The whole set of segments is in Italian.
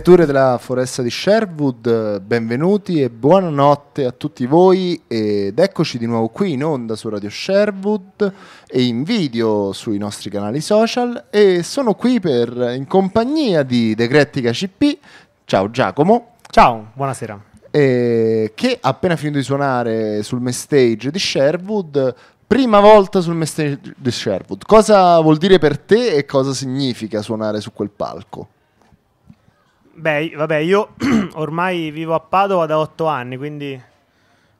Creature della foresta di Sherwood, benvenuti e buonanotte a tutti voi ed eccoci di nuovo qui in onda su Radio Sherwood e in video sui nostri canali social e sono qui per, in compagnia di Decretica CP. Ciao Giacomo. Ciao, buonasera. Eh, che ha appena finito di suonare sul main di Sherwood prima volta sul Mestage di Sherwood. Cosa vuol dire per te e cosa significa suonare su quel palco? Beh, vabbè, io ormai vivo a Padova da otto anni, quindi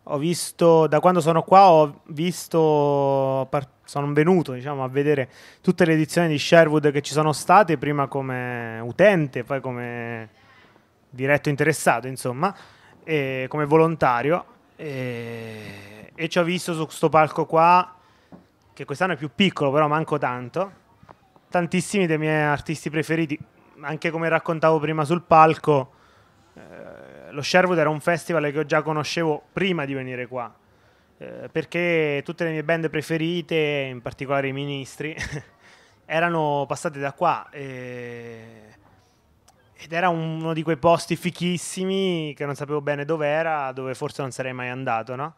ho visto, da quando sono qua ho visto, sono venuto diciamo, a vedere tutte le edizioni di Sherwood che ci sono state, prima come utente, poi come diretto interessato, insomma, e come volontario. E, e ci ho visto su questo palco qua, che quest'anno è più piccolo, però manco tanto, tantissimi dei miei artisti preferiti anche come raccontavo prima sul palco, eh, lo Sherwood era un festival che io già conoscevo prima di venire qua, eh, perché tutte le mie band preferite, in particolare i ministri, erano passate da qua. E... Ed era uno di quei posti fichissimi che non sapevo bene dove era, dove forse non sarei mai andato, no?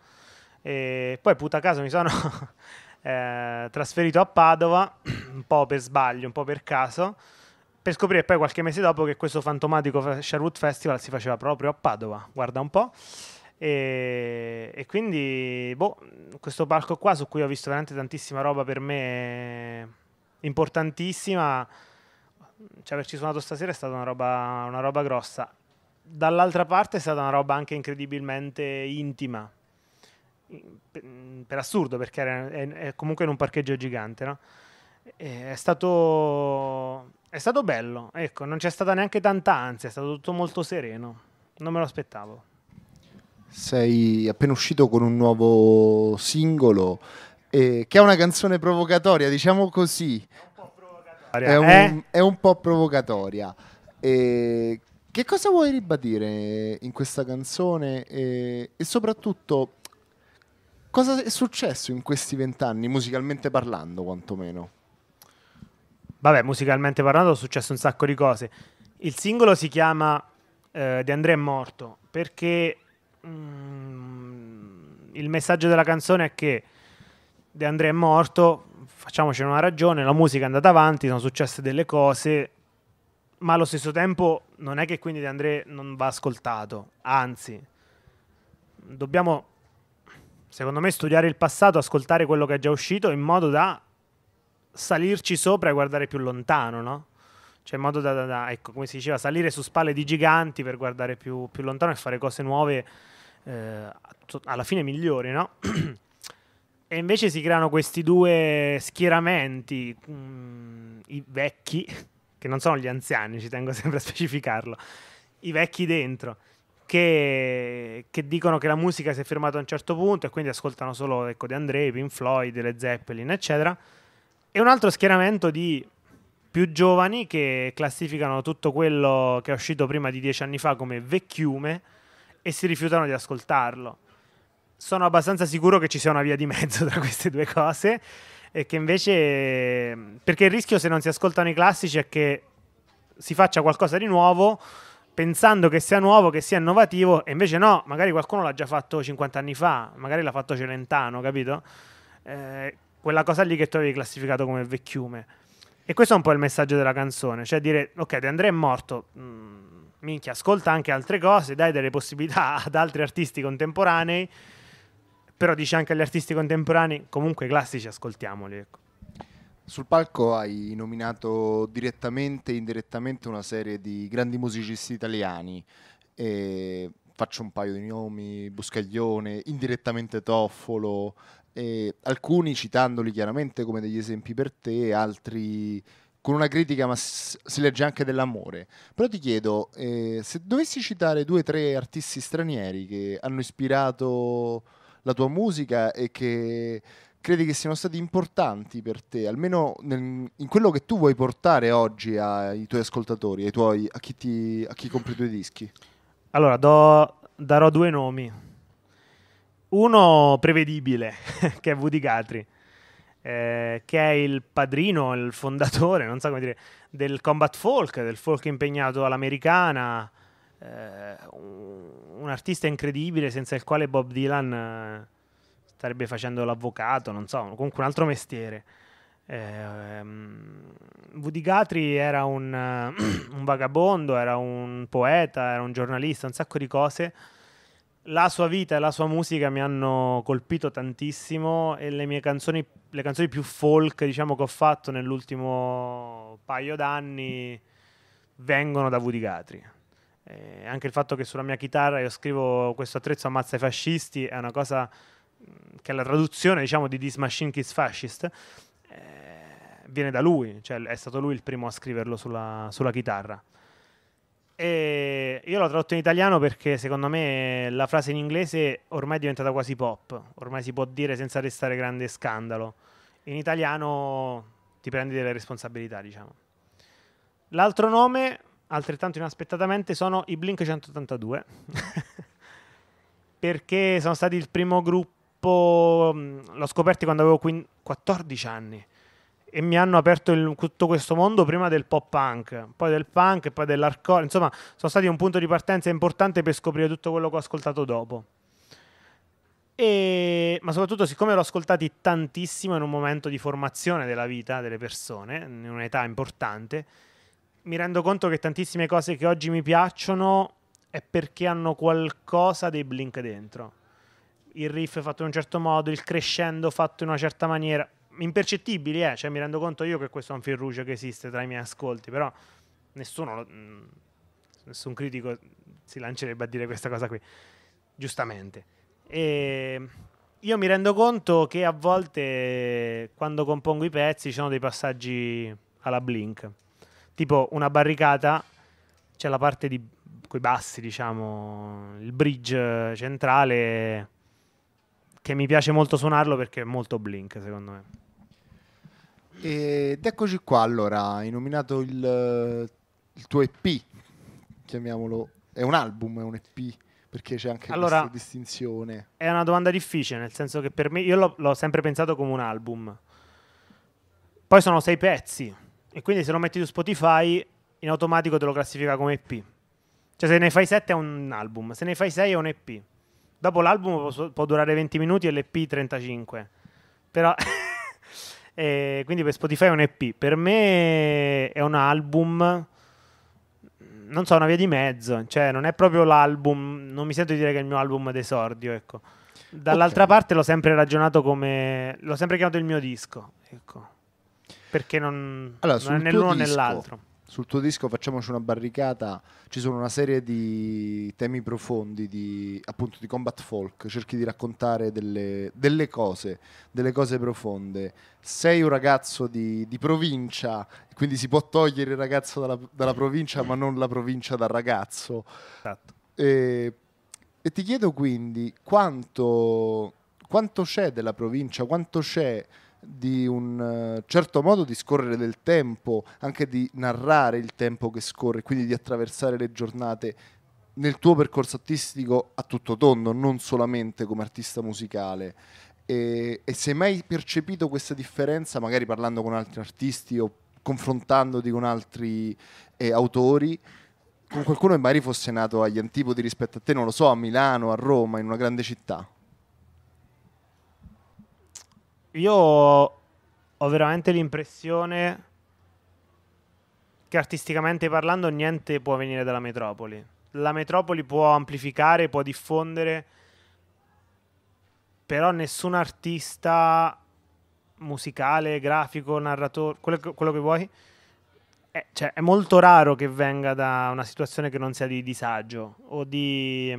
E poi, puta caso, mi sono eh, trasferito a Padova, un po' per sbaglio, un po' per caso, per scoprire poi qualche mese dopo che questo fantomatico Sherwood Festival si faceva proprio a Padova, guarda un po'. E, e quindi, boh, questo palco qua su cui ho visto veramente tantissima roba per me eh, importantissima, cioè averci suonato stasera è stata una roba, una roba grossa. Dall'altra parte è stata una roba anche incredibilmente intima, per assurdo perché era, è, è comunque in un parcheggio gigante, no? È stato è stato bello, ecco, non c'è stata neanche tanta ansia, è stato tutto molto sereno, non me lo aspettavo. Sei appena uscito con un nuovo singolo eh, che è una canzone provocatoria, diciamo così. È un, eh? è un po' provocatoria. Eh, che cosa vuoi ribadire in questa canzone e, e soprattutto cosa è successo in questi vent'anni, musicalmente parlando quantomeno? vabbè, musicalmente parlando, è successo un sacco di cose. Il singolo si chiama eh, De André è morto perché mm, il messaggio della canzone è che De André è morto, facciamocene una ragione, la musica è andata avanti, sono successe delle cose, ma allo stesso tempo non è che quindi De André non va ascoltato, anzi, dobbiamo, secondo me, studiare il passato, ascoltare quello che è già uscito in modo da salirci sopra e guardare più lontano, no? Cioè, in modo da, da, da ecco, come si diceva, salire su spalle di giganti per guardare più, più lontano e fare cose nuove, eh, alla fine migliori, no? e invece si creano questi due schieramenti, mh, mm, i vecchi, che non sono gli anziani, ci tengo sempre a specificarlo, i vecchi dentro. Che, che, dicono che la musica si è fermata a un certo punto e quindi ascoltano solo ecco, De Andrei, Pink Floyd, Le Zeppelin, eccetera e un altro schieramento di più giovani che classificano tutto quello che è uscito prima di dieci anni fa come vecchiume e si rifiutano di ascoltarlo. Sono abbastanza sicuro che ci sia una via di mezzo tra queste due cose e che invece... perché il rischio se non si ascoltano i classici è che si faccia qualcosa di nuovo pensando che sia nuovo, che sia innovativo e invece no, magari qualcuno l'ha già fatto 50 anni fa, magari l'ha fatto Celentano, capito? Eh, quella cosa lì che tu avevi classificato come vecchiume. E questo è un po' il messaggio della canzone, cioè dire, ok, De André è morto, mh, mm, minchia, ascolta anche altre cose, dai delle possibilità ad altri artisti contemporanei, però dici anche agli artisti contemporanei, comunque i classici ascoltiamoli. Ecco. Sul palco hai nominato direttamente e indirettamente una serie di grandi musicisti italiani. E faccio un paio di nomi, Buscaglione, indirettamente Toffolo, eh, alcuni citandoli chiaramente come degli esempi per te, altri con una critica, ma si legge anche dell'amore. Però ti chiedo, eh, se dovessi citare due o tre artisti stranieri che hanno ispirato la tua musica e che credi che siano stati importanti per te, almeno nel, in quello che tu vuoi portare oggi ai tuoi ascoltatori, ai tuoi, a, chi ti, a chi compra i tuoi dischi? Allora, do, darò due nomi uno prevedibile, che è Woody Guthrie, eh, che è il padrino, il fondatore, non so come dire, del combat folk, del folk impegnato all'americana, eh, un, artista incredibile senza il quale Bob Dylan eh, starebbe facendo l'avvocato, non so, comunque un altro mestiere. Eh, Woody Guthrie era un, un, vagabondo, era un poeta, era un giornalista, un sacco di cose la sua vita e la sua musica mi hanno colpito tantissimo e le mie canzoni, le canzoni più folk diciamo, che ho fatto nell'ultimo paio d'anni vengono da Woody Guthrie. Eh, anche il fatto che sulla mia chitarra io scrivo questo attrezzo ammazza i fascisti è una cosa che è la traduzione diciamo, di This Machine Kiss Fascist eh, viene da lui, cioè è stato lui il primo a scriverlo sulla, sulla chitarra. E io l'ho tradotto in italiano perché secondo me la frase in inglese ormai è diventata quasi pop, ormai si può dire senza restare grande scandalo. In italiano ti prendi delle responsabilità, diciamo. L'altro nome, altrettanto inaspettatamente, sono i Blink 182, perché sono stati il primo gruppo, l'ho scoperto quando avevo 14 anni e mi hanno aperto il, tutto questo mondo prima del pop punk, poi del punk e poi dell'hardcore. Insomma, sono stati un punto di partenza importante per scoprire tutto quello che ho ascoltato dopo. E, ma soprattutto, siccome l'ho ascoltati tantissimo in un momento di formazione della vita delle persone, in un'età importante, mi rendo conto che tantissime cose che oggi mi piacciono è perché hanno qualcosa dei blink dentro. Il riff fatto in un certo modo, il crescendo fatto in una certa maniera impercettibili, eh? cioè, mi rendo conto io che questo è un fil rouge che esiste tra i miei ascolti, però nessuno, mm, nessun critico si lancerebbe a dire questa cosa qui, giustamente. E ehm, io mi rendo conto che a volte quando compongo i pezzi ci sono dei passaggi alla blink, tipo una barricata, c'è la parte di coi bassi, diciamo, il bridge centrale che mi piace molto suonarlo perché è molto blink, secondo me. Ed eccoci qua allora, hai nominato il, eh, il, tuo EP, chiamiamolo, è un album, è un EP, perché c'è anche allora, questa distinzione. È una domanda difficile, nel senso che per me, io l'ho, l'ho sempre pensato come un album, poi sono sei pezzi, e quindi se lo metti su Spotify in automatico te lo classifica come EP. Cioè se ne fai sette è un album, se ne fai sei è un EP. Dopo l'album può, può durare 20 minuti e l'EP 35. Però E quindi per Spotify è un EP. Per me è un album, non so, una via di mezzo. Cioè, non è proprio l'album, non mi sento di dire che è il mio album d'esordio, ecco. Dall'altra okay. parte l'ho sempre ragionato come... l'ho sempre chiamato il mio disco, ecco. Perché non, allora, non è né l'uno né l'altro sul tuo disco Facciamoci una barricata ci sono una serie di temi profondi di, appunto di combat folk, cerchi di raccontare delle, delle cose, delle cose profonde. Sei un ragazzo di, di provincia, quindi si può togliere il ragazzo dalla, dalla, provincia ma non la provincia dal ragazzo. Esatto. E, e ti chiedo quindi quanto, quanto c'è della provincia, quanto c'è di un eh, certo modo di scorrere del tempo, anche di narrare il tempo che scorre, quindi di attraversare le giornate nel tuo percorso artistico a tutto tondo, non solamente come artista musicale. E, e se mai percepito questa differenza, magari parlando con altri artisti o confrontandoti con altri eh, autori, con qualcuno che magari fosse nato agli antipodi rispetto a te, non lo so, a Milano, a Roma, in una grande città? io ho veramente l'impressione che artisticamente parlando niente può venire dalla metropoli. La metropoli può amplificare, può diffondere, però nessun artista musicale, grafico, narratore, quello che, quello che vuoi, è, cioè, è molto raro che venga da una situazione che non sia di disagio o di,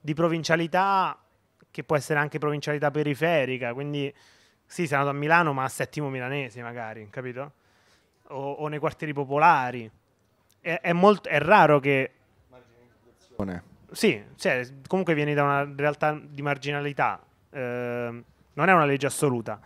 di provincialità, che può essere anche provincialità periferica, quindi sì, sei andato a Milano, ma a Settimo Milanese magari, capito? O, o nei quartieri popolari. È, è, molto, è raro che... Marginalizzazione. Sì, cioè, comunque vieni da una realtà di marginalità. Eh, non è una legge assoluta.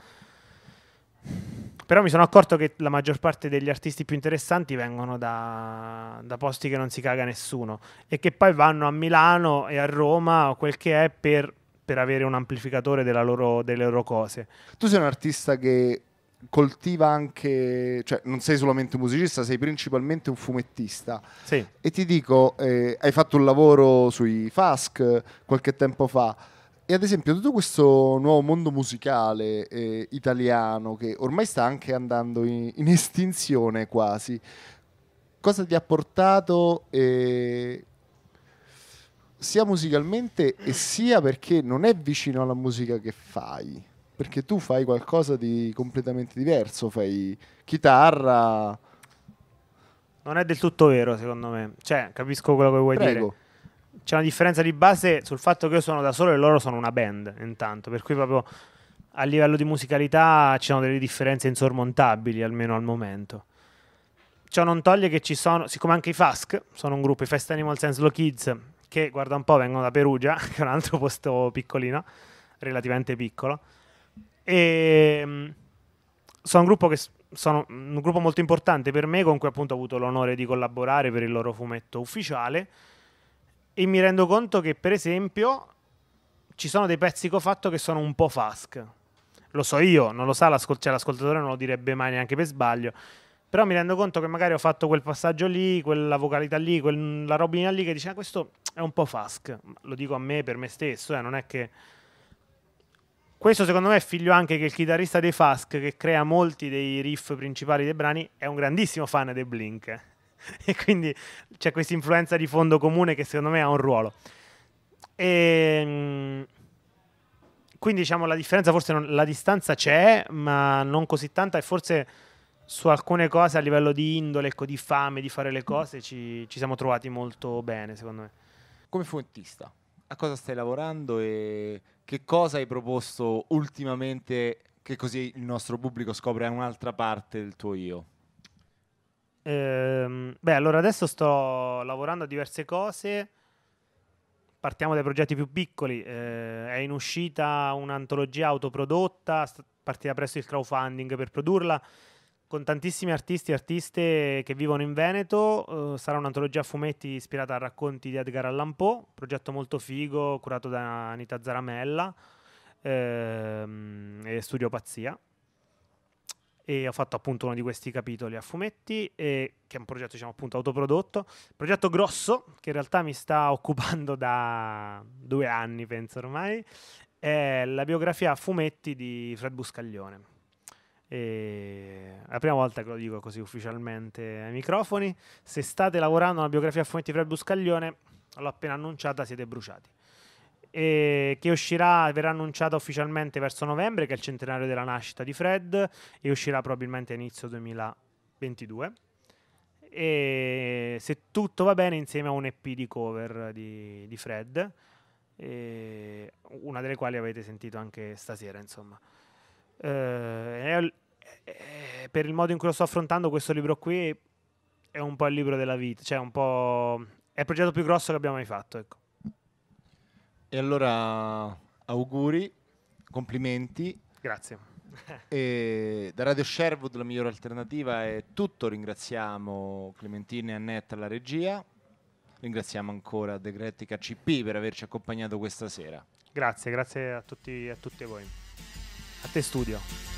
Però mi sono accorto che la maggior parte degli artisti più interessanti vengono da, da, posti che non si caga nessuno e che poi vanno a Milano e a Roma o quel che è per per avere un amplificatore loro, delle loro cose. Tu sei un artista che coltiva anche, cioè non sei solamente un musicista, sei principalmente un fumettista. Sì. E ti dico, eh, hai fatto un lavoro sui FASC qualche tempo fa. E ad esempio tutto questo nuovo mondo musicale eh, italiano che ormai sta anche andando in, in estinzione quasi, cosa ti ha portato e sia musicalmente e sia perché non è vicino alla musica che fai, perché tu fai qualcosa di completamente diverso, fai chitarra. Non è del tutto vero, secondo me. Cioè, capisco quello che vuoi Prego. dire c'è una differenza di base sul fatto che io sono da solo e loro sono una band, intanto, per cui proprio a livello di musicalità ci sono delle differenze insormontabili, almeno al momento. Ciò non toglie che ci sono, siccome anche i Fask sono un gruppo, i Fast Animal Sense Low Kids, che guarda un po' vengono da Perugia, che è un altro posto piccolino, relativamente piccolo. E mm, sono un gruppo che sono mm, un gruppo molto importante per me, con cui appunto ho avuto l'onore di collaborare per il loro fumetto ufficiale. E mi rendo conto che, per esempio, ci sono dei pezzi che ho fatto che sono un po' fask. Lo so io, non lo sa, l'ascol- cioè, l'ascoltatore non lo direbbe mai neanche per sbaglio però mi rendo conto che magari ho fatto quel passaggio lì, quella vocalità lì, quella robina lì che dice ah, questo è un po' fask. Lo dico a me, per me stesso, eh, non è che... Questo secondo me è figlio anche che il chitarrista dei Fask, che crea molti dei riff principali dei brani, è un grandissimo fan dei Blink. e quindi c'è questa influenza di fondo comune che secondo me ha un ruolo. E, ehm, quindi diciamo la differenza, forse non, la distanza c'è, ma non così tanta e forse su alcune cose a livello di indole, ecco, di fame, di fare le cose, ci, ci siamo trovati molto bene, secondo me. Come fumettista, a cosa stai lavorando e che cosa hai proposto ultimamente che così il nostro pubblico scopre un'altra parte del tuo io? Ehm, beh, allora adesso sto lavorando a diverse cose. Partiamo dai progetti più piccoli. Eh, è in uscita un'antologia autoprodotta, st- partita presto il crowdfunding per produrla con tantissimi artisti e artiste che vivono in Veneto. Uh, sarà un'antologia a fumetti ispirata a racconti di Edgar Allan Poe, progetto molto figo, curato da Anita Zaramella ehm, e Studio Pazzia. E ho fatto appunto uno di questi capitoli a fumetti, eh, che è un progetto diciamo appunto autoprodotto. Progetto grosso, che in realtà mi sta occupando da due anni, penso ormai, è la biografia a fumetti di Fred Buscaglione e è la prima volta che lo dico così ufficialmente ai microfoni. Se state lavorando a una biografia a fumetti Fred Buscaglione, l'ho appena annunciata, siete bruciati. E che uscirà, verrà annunciata ufficialmente verso novembre, che è il centenario della nascita di Fred, e uscirà probabilmente a inizio 2022. E se tutto va bene, insieme a un EP di cover di, di Fred, una delle quali avete sentito anche stasera, insomma. Eh, eh, per il modo in cui lo sto affrontando questo libro qui è un po' il libro della vita, cioè un po' è il progetto più grosso che abbiamo mai fatto, ecco. E allora auguri, complimenti. Grazie. e da Radio Sherwood la migliore alternativa è tutto, ringraziamo Clementine e Annette alla regia. Ringraziamo ancora De Gretti KCP per averci accompagnato questa sera. Grazie, grazie a tutti e a tutti voi. A te studio.